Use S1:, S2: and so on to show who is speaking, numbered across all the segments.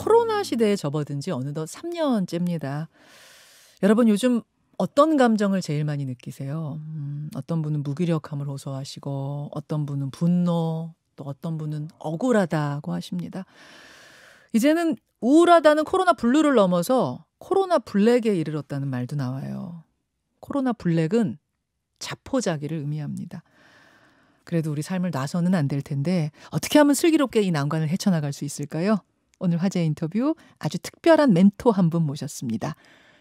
S1: 코로나 시대에 접어든 지 어느덧 3년째입니다. 여러분 요즘 어떤 감정을 제일 많이 느끼세요? 음, 어떤 분은 무기력함을 호소하시고 어떤 분은 분노 또 어떤 분은 억울하다고 하십니다. 이제는 우울하다는 코로나 블루를 넘어서 코로나 블랙에 이르렀다는 말도 나와요. 코로나 블랙은 자포자기를 의미합니다. 그래도 우리 삶을 나서는 안 될 텐데 어떻게 하면 슬기롭게 이 난관을 헤쳐나갈 수 있을까요? 오늘 화제 인터뷰 아주 특별한 멘토 한 분 모셨습니다.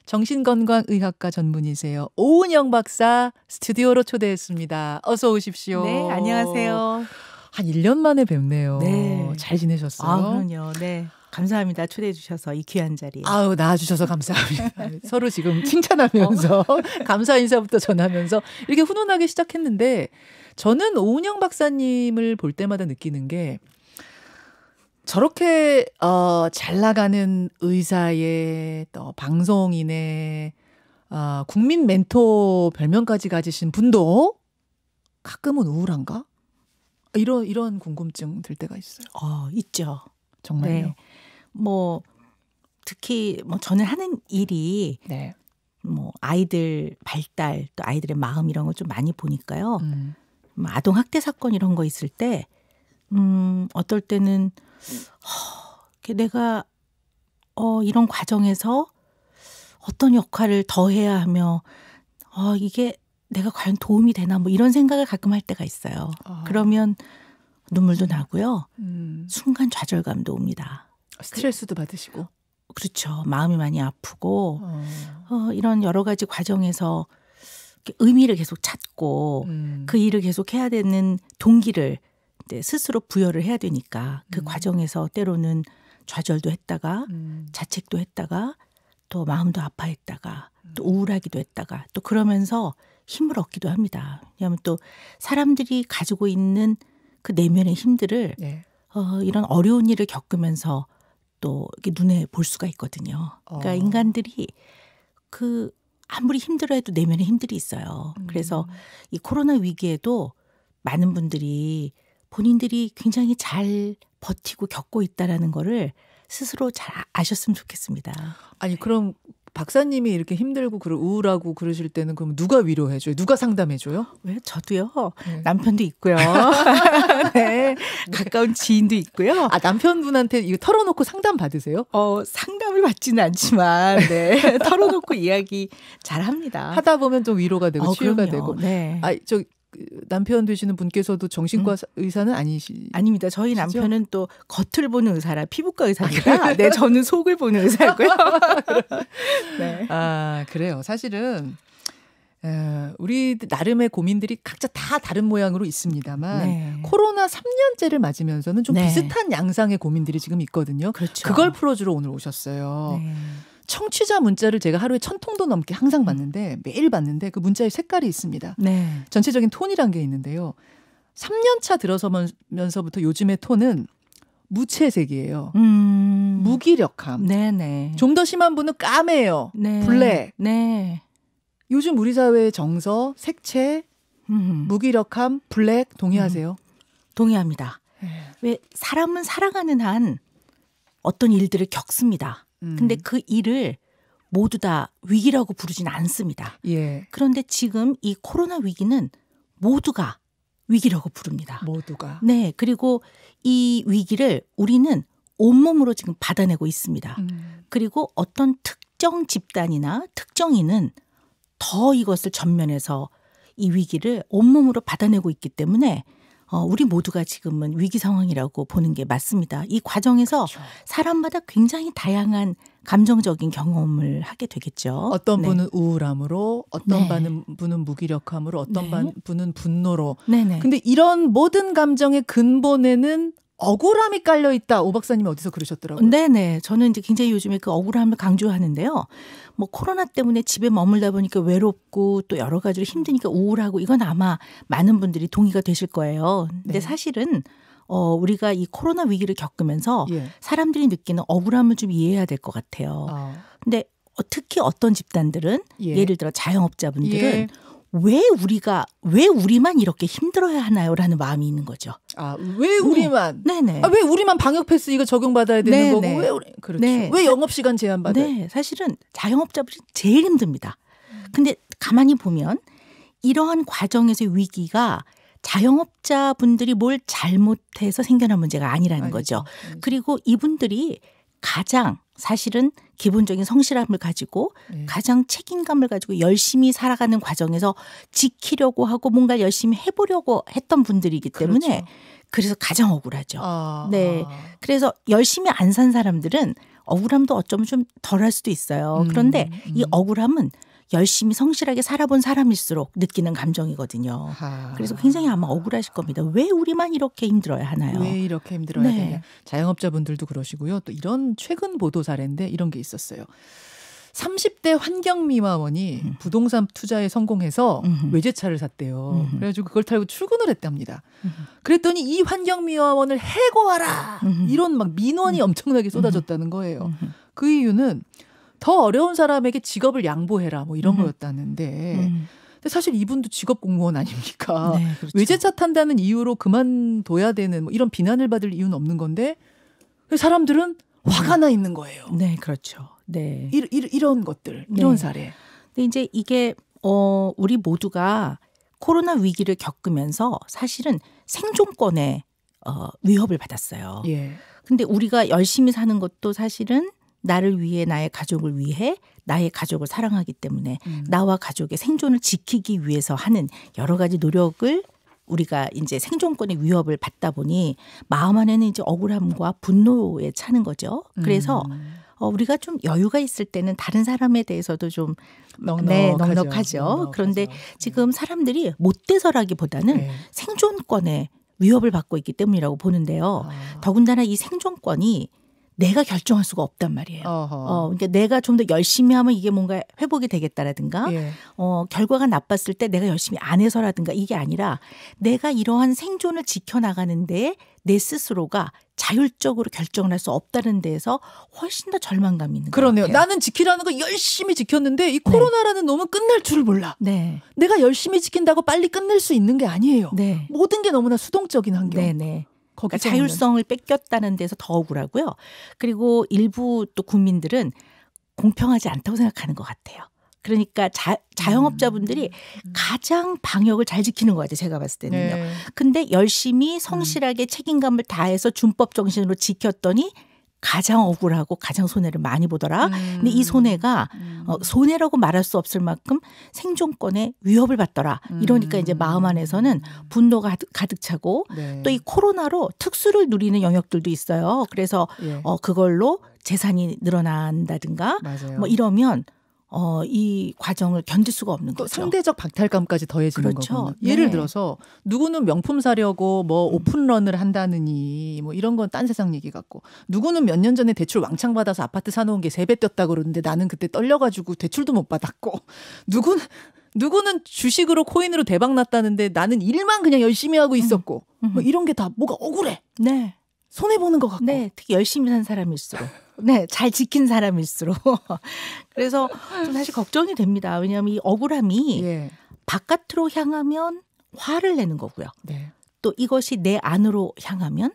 S1: 정신건강의학과 전문이세요. 오은영 박사 스튜디오로 초대했습니다. 어서 오십시오. 네, 안녕하세요. 한 1년 만에 뵙네요. 네. 잘 지내셨어요? 아, 그럼요.
S2: 네. 감사합니다. 초대해 주셔서 이 귀한 자리에. 아우, 나와
S1: 주셔서 감사합니다. 서로 지금 칭찬하면서 어. 감사 인사부터 전하면서 이렇게 훈훈하게 시작했는데 저는 오은영 박사님을 볼 때마다 느끼는 게 저렇게 어, 잘 나가는 의사의 또 방송인의 어, 국민 멘토 별명까지 가지신 분도 가끔은 우울한가? 이런 이런 궁금증 들 때가 있어요. 어, 있죠. 정말요. 네. 뭐 특히 뭐 저는 하는
S2: 일이 네. 뭐 아이들 발달 또 아이들의 마음 이런 걸 좀 많이 보니까요. 음. 뭐 아동 학대 사건 이런 거 있을 때 음, 어떨 때는 허, 음. 내가 어, 이런 과정에서 어떤 역할을 더 해야 하며 어, 이게 내가 과연 도움이 되나 뭐 이런 생각을 가끔 할 때가 있어요. 어. 그러면 눈물도 나고요. 음. 순간 좌절감도 옵니다. 그 스트레스도 그, 받으시고. 그렇죠. 마음이 많이 아프고 어. 어, 이런 여러 가지 과정에서 의미를 계속 찾고 음. 그 일을 계속 해야 되는 동기를 때 스스로 부여를 해야 되니까 그 음. 과정에서 때로는 좌절도 했다가 음. 자책도 했다가 또 마음도 아파했다가 음. 또 우울하기도 했다가 또 그러면서 힘을 얻기도 합니다. 왜냐하면 또 사람들이 가지고 있는 그 내면의 힘들을 네. 어, 이런 어려운 일을 겪으면서 또 이렇게 눈에 볼 수가 있거든요. 그러니까 어. 인간들이 그 아무리 힘들어해도 내면의 힘들이 있어요. 그래서 음. 이 코로나 위기에도 많은 분들이 본인들이 굉장히 잘 버티고
S1: 겪고 있다라는 거를 스스로 잘 아, 아셨으면 좋겠습니다. 아니 그럼 박사님이 이렇게 힘들고 그 우울하고 그러실 때는 그럼 누가 위로해 줘요? 누가 상담해 줘요? 왜 저도요. 네. 남편도 있고요. 네. 가까운 지인도 있고요. 아, 남편분한테 이거 털어놓고 상담 받으세요? 어, 상담을 받지는 않지만 네. 털어놓고
S2: 이야기 잘 합니다. 하다
S1: 보면 좀 위로가 되고 어, 치유가 그럼요. 되고. 네. 아, 저그 남편 되시는 분께서도 정신과 음. 의사는 아니시 아닙니다. 저희 진짜? 남편은 또 겉을 보는 의사라 피부과 의사입니다. 아, 네, 저는 속을 보는 의사고요. 네. 아 그래요. 사실은 에, 어, 우리 나름의 고민들이 각자 다 다른 모양으로 있습니다만 네. 코로나 3년째를 맞으면서는 좀 네. 비슷한 양상의 고민들이 지금 있거든요. 그렇죠. 그걸 풀어주러 오늘 오셨어요. 네. 청취자 문자를 제가 하루에 천 통도 넘게 항상 받는데 음. 매일 받는데그 문자의 색깔이 있습니다. 네. 전체적인 톤이란 게 있는데요. 3년차 들어서면서부터 요즘의 톤은 무채색이에요. 음. 무기력함. 네네. 좀 더 심한 분은 까매요. 네. 블랙. 네. 요즘 우리 사회의 정서, 색채, 음. 무기력함, 블랙 동의하세요? 음. 동의합니다. 네. 왜 사람은
S2: 살아가는 한 어떤 일들을 겪습니다. 음. 근데 그 일을 모두 다 위기라고 부르진 않습니다. 예. 그런데 지금 이 코로나 위기는 모두가 위기라고 부릅니다. 모두가. 네. 그리고 이 위기를 우리는 온몸으로 지금 받아내고 있습니다. 음. 그리고 어떤 특정 집단이나 특정인은 더 이것을 전면에서 이 위기를 온몸으로 받아내고 있기 때문에 어, 우리 모두가 지금은 위기 상황이라고 보는 게 맞습니다. 이 과정에서 그렇죠. 사람마다 굉장히 다양한 감정적인 경험을 하게
S1: 되겠죠. 어떤 네. 분은 우울함으로, 어떤 네. 분은 무기력함으로, 어떤 네. 분은 분노로. 네네. 네. 근데 이런 모든 감정의 근본에는 억울함이 깔려 있다. 오 박사님 어디서 그러셨더라고요. 네네. 저는 이제 굉장히 요즘에 그 억울함을 강조하는데요.
S2: 뭐 코로나 때문에 집에 머물다 보니까 외롭고 또 여러 가지로 힘드니까 우울하고 이건 아마 많은 분들이 동의가 되실 거예요. 근데 네. 사실은 어, 우리가 이 코로나 위기를 겪으면서 예. 사람들이 느끼는 억울함을 좀 이해해야 될 것 같아요. 아. 근데 어, 특히 어떤 집단들은 예. 를 들어 자영업자분들은 예. 왜 우리가 왜 우리만 이렇게 힘들어야 하나요라는 마음이 있는 거죠. 아, 왜 우리만? 네, 네. 아, 왜 우리만 방역 패스 이거 적용 받아야 되는 네네. 거고 왜 우리 그렇죠. 네. 왜 영업 시간 제한 받아? 네, 사실은 자영업자분이 제일 힘듭니다. 근데 가만히 보면 이러한 과정에서의 위기가 자영업자분들이 뭘 잘못해서 생겨난 문제가 아니라는 아니죠. 거죠 음. 그리고 이분들이 가장 사실은 기본적인 성실함을 가지고 네. 가장 책임감을 가지고 열심히 살아가는 과정에서 지키려고 하고 뭔가 열심히 해보려고 했던 분들이기 때문에 그렇죠. 그래서 가장 억울하죠. 아. 네. 아. 그래서 열심히 안 산 사람들은 억울함도 어쩌면 좀 덜할 수도 있어요. 음, 그런데 음. 이 억울함은 열심히 성실하게 살아본 사람일수록 느끼는 감정이거든요.
S1: 아. 그래서 굉장히 아마 억울하실 겁니다. 왜 우리만 이렇게 힘들어야 하나요? 왜 이렇게 힘들어야 네. 되냐. 자영업자분들도 그러시고요. 또 이런 최근 보도 사례인데 이런 게 있었어요. 30대 환경미화원이 음. 부동산 투자에 성공해서 음 외제차를 샀대요. 음 그래가지고 그걸 타고 출근을 했답니다. 음 그랬더니 이 환경미화원을 해고하라! 이런 막 민원이 음. 엄청나게 쏟아졌다는 거예요. 그 이유는 더 어려운 사람에게 직업을 양보해라 뭐 이런 음. 거였다는데 음. 근데 사실 이분도 직업 공무원 아닙니까? 네, 그렇죠. 외제차 탄다는 이유로 그만둬야 되는 뭐 이런 비난을 받을 이유는 없는 건데 사람들은 화가 나 있는 거예요. 네, 그렇죠. 네. 이, 이, 이런 것들,
S2: 네. 이런 네. 사례. 근데 이제 이게 어 우리 모두가 코로나 위기를 겪으면서 사실은 생존권의 어, 위협을 받았어요. 예. 근데 우리가 열심히 사는 것도 사실은 나를 위해 나의 가족을 위해 나의 가족을 사랑하기 때문에 음. 나와 가족의 생존을 지키기 위해서 하는 여러 가지 노력을 우리가 이제 생존권의 위협을 받다 보니 마음 안에는 이제 억울함과 분노에 차는 거죠. 그래서 음. 어, 우리가 좀 여유가 있을 때는 다른 사람에 대해서도 좀 넉넉하죠. 네, 넉넉하죠. 넉넉하죠. 그런데 네. 지금 사람들이 못 돼서라기보다는 네. 생존권의 위협을 받고 있기 때문이라고 보는데요. 아. 더군다나 이 생존권이 내가 결정할 수가 없단 말이에요. 어허. 어 그러니까 내가 좀 더 열심히 하면 이게 뭔가 회복이 되겠다라든가, 예. 어, 결과가 나빴을 때 내가 열심히 안 해서라든가 이게 아니라 내가 이러한 생존을 지켜나가는데 내 스스로가 자율적으로
S1: 결정을 할 수 없다는 데에서 훨씬 더 절망감이 있는 그러네요. 같아요. 나는 지키라는 거 열심히 지켰는데 이 네. 코로나라는 네. 놈은 끝날 줄을 몰라. 네. 내가 열심히 지킨다고 빨리 끝낼 수 있는 게 아니에요. 네. 모든 게 너무나 수동적인 환경. 네, 네. 거기 그러니까 자율성을 뺏겼다는
S2: 데서 더 억울하고요. 그리고 일부 또 국민들은 공평하지 않다고 생각하는 것 같아요. 그러니까 자, 자영업자분들이 음. 음. 가장 방역을 잘 지키는 것 같아요. 제가 봤을 때는요. 네. 근데 열심히 음. 성실하게 음. 책임감을 다해서 준법 정신으로 지켰더니 가장 억울하고 가장 손해를 많이 보더라. 음. 근데 이 손해가 음. 어, 손해라고 말할 수 없을 만큼 생존권에 위협을 받더라. 이러니까 음. 이제 마음 안에서는 분노가 가득 차고 네. 또이 코로나로 특수를 누리는 영역들도 있어요. 그래서 예. 어, 그걸로 재산이 늘어난다든가 맞아요. 뭐 이러면
S1: 어, 이 과정을 견딜 수가 없는 거죠. 상대적 박탈감까지 더해지는 그렇죠. 거군요. 네. 예를 네. 들어서 누구는 명품 사려고 뭐 음. 오픈런을 한다느니 뭐 이런 건 딴 세상 얘기 같고 누구는 몇 년 전에 대출 왕창 받아서 아파트 사놓은 게 세배 뛰었다 그러는데 나는 그때 떨려가지고 대출도 못 받았고 누군 누구는 주식으로 코인으로 대박 났다는데 나는 일만 그냥 열심히 하고 음. 있었고 뭐 음. 뭐 이런 게 다 뭐가 억울해. 네. 손해 보는 것 같고.
S2: 네, 특히 열심히 산 사람일수록. 네, 잘 지킨 사람일수록. 그래서 좀 사실 걱정이 됩니다. 왜냐하면 이 억울함이 예. 바깥으로 향하면 화를 내는 거고요. 네. 또 이것이 내 안으로 향하면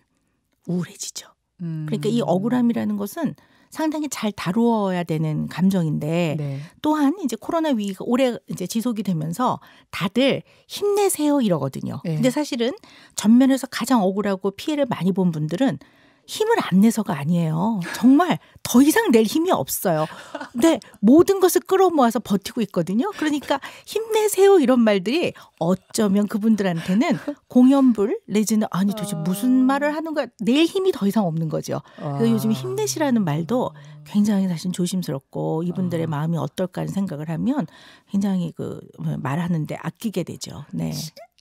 S2: 우울해지죠. 음. 그러니까 이 억울함이라는 것은 상당히 잘 다루어야 되는 감정인데 네. 또한 이제 코로나 위기가 오래 이제 지속이 되면서 다들 힘내세요 이러거든요. 네. 근데 사실은 전면에서 가장 억울하고 피해를 많이 본 분들은 힘을 안 내서가 아니에요. 정말 더 이상 낼 힘이 없어요. 근데 모든 것을 끌어모아서 버티고 있거든요. 그러니까 힘내세요 이런 말들이 어쩌면 그분들한테는 공연불 내지는 아니 도대체 무슨 아. 말을 하는 거야. 낼 힘이 더 이상 없는 거죠. 그래서 요즘 아. 힘내시라는 말도 굉장히 사실 조심스럽고 이분들의 아. 마음이 어떨까 하는 생각을 하면 굉장히 그 말하는데 아끼게 되죠. 네.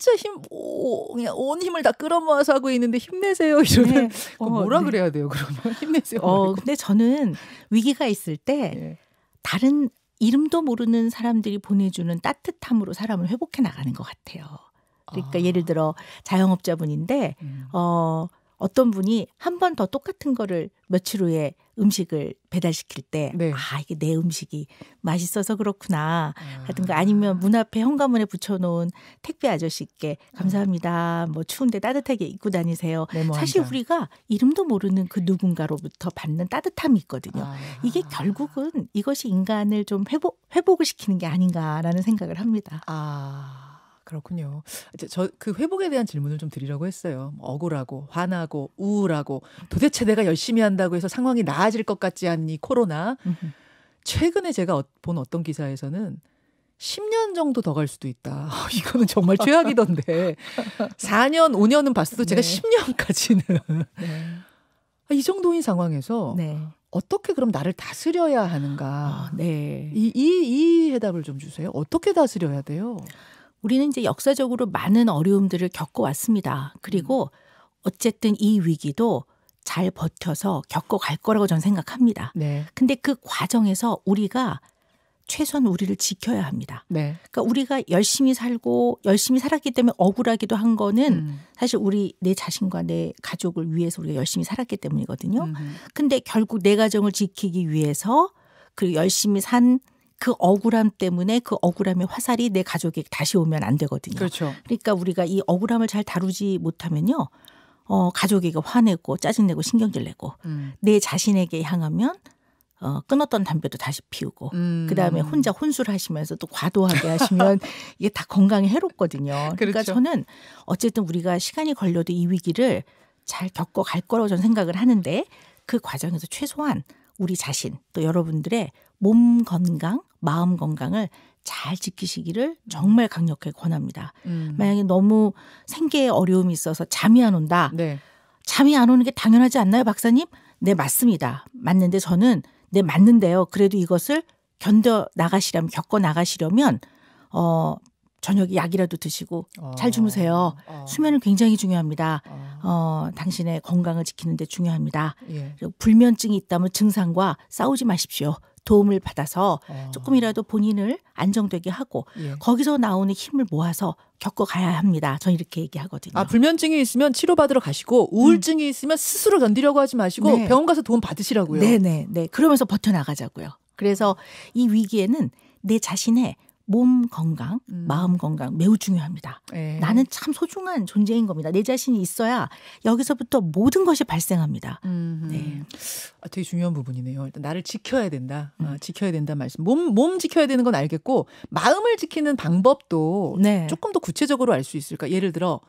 S1: 진짜 힘, 오, 그냥 온 힘을 다 끌어모아서 하고 있는데 힘내세요. 이러면 네. 어, 뭐라 네. 그래야
S2: 돼요, 그러면? 힘내세요. 어, 말고. 근데 저는 위기가 있을 때 네. 다른 이름도 모르는 사람들이 보내주는 따뜻함으로 사람을 회복해 나가는 것 같아요. 그러니까 아. 예를 들어 자영업자분인데, 음. 어, 어떤 분이 한 번 더 똑같은 거를 며칠 후에 음식을 배달시킬 때, 네. 아, 이게 내 음식이 맛있어서 그렇구나. 아. 하든가 아니면 문 앞에 현관문에 붙여놓은 택배 아저씨께 감사합니다. 뭐 추운데 따뜻하게 입고 다니세요. 네모한다. 사실 우리가 이름도 모르는 그 누군가로부터 받는 따뜻함이 있거든요. 아. 이게 결국은 이것이 인간을 좀 회복, 회복을 시키는 게 아닌가라는 생각을 합니다. 아. 그렇군요.
S1: 저 그 회복에 대한 질문을 좀 드리려고 했어요. 억울하고 화나고 우울하고 도대체 내가 열심히 한다고 해서 상황이 나아질 것 같지 않니 코로나. 최근에 제가 어, 본 어떤 기사에서는 10년 정도 더 갈 수도 있다. 이거는 정말 최악이던데. 4년, 5년은 봤어도 제가 네. 10년까지는. 네. 아, 이 정도인 상황에서 네. 어떻게 그럼 나를 다스려야 하는가? 아, 네. 이, 이, 이 해답을 좀 주세요. 어떻게 다스려야 돼요? 우리는 이제 역사적으로 많은
S2: 어려움들을 겪어왔습니다. 그리고 어쨌든 이 위기도 잘 버텨서 겪어갈 거라고 저는 생각합니다. 네. 근데 그 과정에서 우리가 최소한 우리를 지켜야 합니다. 네. 그러니까 우리가 열심히 살고 열심히 살았기 때문에 억울하기도 한 거는 음. 사실 우리 내 자신과 내 가족을 위해서 우리가 열심히 살았기 때문이거든요. 음. 근데 결국 내 가정을 지키기 위해서 그리고 열심히 산그 억울함 때문에 그 억울함의 화살이 내 가족에게 다시 오면 안 되거든요. 그렇죠. 그러니까 우리가 이 억울함을 잘 다루지 못하면요. 어, 가족에게 화내고 짜증내고 신경질 내고 음. 내 자신에게 향하면 어, 끊었던 담배도 다시 피우고 음. 그다음에 혼자 혼술 하시면서 또 과도하게 하시면 이게 다 건강에 해롭거든요. 그러니까 그렇죠. 그러니까 저는 어쨌든 우리가 시간이 걸려도 이 위기를 잘 겪어 갈 거라고 저는 생각을 하는데 그 과정에서 최소한 우리 자신 또 여러분들의 몸 건강, 마음 건강을 잘 지키시기를 음. 정말 강력하게 권합니다. 음. 만약에 너무 생계에 어려움이 있어서 잠이 안 온다. 네. 잠이 안 오는 게 당연하지 않나요, 박사님? 네, 맞습니다. 맞는데 저는 네, 맞는데요. 그래도 이것을 견뎌 나가시려면 겪어 나가시려면 어 저녁에 약이라도 드시고 어. 잘 주무세요. 어. 수면은 굉장히 중요합니다. 어. 어. 당신의 건강을 지키는 데 중요합니다. 예. 불면증이 있다면 증상과 싸우지 마십시오. 도움을 받아서 어. 조금이라도 본인을 안정되게 하고 예. 거기서 나오는 힘을 모아서 겪어가야 합니다. 저는 이렇게 얘기하거든요.
S1: 아 불면증이 있으면 치료받으러 가시고 우울증이 음. 있으면 스스로 견디려고 하지 마시고 네. 병원 가서 도움 받으시라고요. 네네 네, 네. 그러면서 버텨 나가자고요. 그래서 이 위기에는
S2: 내 자신의 몸 건강, 음. 마음 건강 매우 중요합니다. 에이. 예. 나는 참 소중한 존재인 겁니다. 내 자신이 있어야 여기서부터 모든 것이 발생합니다.
S1: 음흠. 네. 아, 되게 중요한 부분이네요. 일단 나를 지켜야 된다. 아, 음. 아, 지켜야 된다 말씀. 몸, 몸 지켜야 되는 건 알겠고 마음을 지키는 방법도 네. 조금 더 구체적으로 알 수 있을까? 예를 들어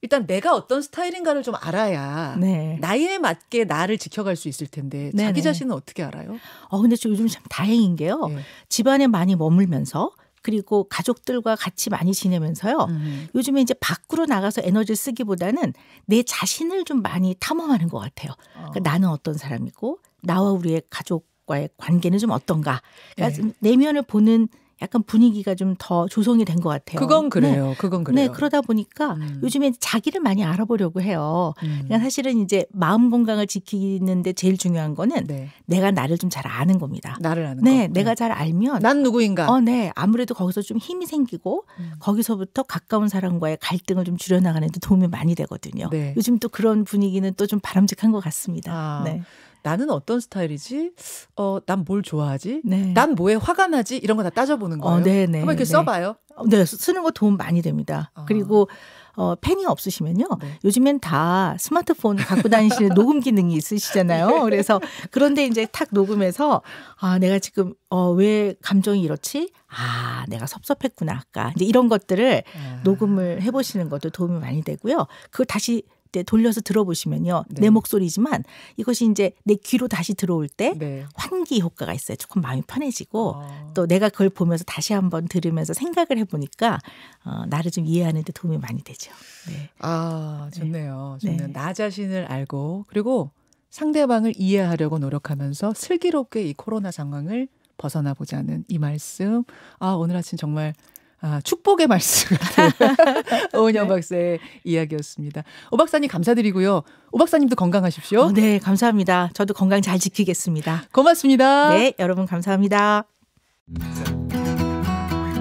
S1: 일단 내가 어떤 스타일인가를 좀 알아야 네. 나에 맞게 나를 지켜갈 수 있을 텐데 네네. 자기 네. 자신은 어떻게 알아요? 어 근데 저 요즘 참 다행인 게요. 네.
S2: 집안에 많이 머물면서 그리고 가족들과 같이 많이 지내면서요. 음. 요즘에 이제 밖으로 나가서 에너지를 쓰기보다는 내 자신을 좀 많이 탐험하는 것 같아요. 그러니까 어. 그러니까 나는 어떤 사람이고 나와 우리의 가족과의 관계는 좀 어떤가. 그러니까 네. 내면을 보는 약간 분위기가 좀 더 조성이 된 것 같아요. 그건 네. 그래요. 네. 그건 그래요. 네, 그러다 보니까 음. 요즘에 자기를 많이 알아보려고 해요. 음. 그러니까 사실은 이제 마음 건강을 지키는데 제일 중요한 거는 네. 내가 나를 좀 잘 아는 겁니다. 나를 아는 네, 거. 네. 내가 잘 알면 난 누구인가. 어, 네. 아무래도 거기서 좀 힘이 생기고 음. 거기서부터 가까운 사람과의 갈등을 좀 줄여나가는 데 도움이 많이 되거든요. 네. 요즘 또 그런 분위기는 또 좀 바람직한 것 같습니다. 아. 네.
S1: 나는 어떤 스타일이지? 어, 난 뭘 좋아하지? 네. 난 뭐에 화가 나지? 이런 거 다 따져보는 어, 거예요. 어, 네, 네네. 한번 이렇게 네. 써봐요. 어, 네, 쓰는 거 도움 많이 됩니다. 아. 그리고
S2: 어, 펜이 없으시면요. 네. 요즘엔 다 스마트폰 갖고 다니시는 녹음 기능이 있으시잖아요. 네. 그래서 그런데 이제 탁 녹음해서 아, 내가 지금 어, 왜 감정이 이렇지? 아, 내가 섭섭했구나, 아까. 이제 이런 것들을 아. 녹음을 해보시는 것도 도움이 많이 되고요. 그걸 다시 때 돌려서 들어보시면요. 네. 내 목소리지만 이것이 이제 내 귀로 다시 들어올 때 네. 환기 효과가 있어요. 조금 마음이 편해지고 아. 또 내가 그걸 보면서 다시 한번 들으면서 생각을 해보니까 어, 나를 좀 이해하는 데 도움이 많이
S1: 되죠. 네. 아, 좋네요. 좋네요. 네. 나 자신을 알고 그리고 상대방을 이해하려고 노력하면서 슬기롭게 이 코로나 상황을 벗어나 보자는 이 말씀. 아, 오늘 아침 정말 아, 축복의 말씀 같은 오은영 네. 박사의 이야기였습니다. 오 박사님 감사드리고요. 오 박사님도 건강하십시오. 어, 네, 감사합니다. 저도 건강 잘 지키겠습니다. 고맙습니다. 네, 여러분 감사합니다.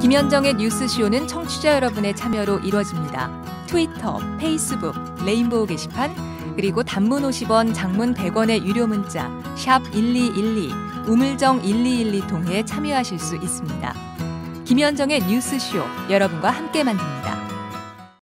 S1: 김현정의 뉴스쇼는 청취자 여러분의 참여로 이루어집니다. 트위터, 페이스북, 레인보우 게시판, 그리고 단문 50원, 장문 100원의 유료 문자 샵 1212, 우물정 1212 통해 참여하실 수 있습니다. 김현정의 뉴스쇼 여러분과 함께 만듭니다.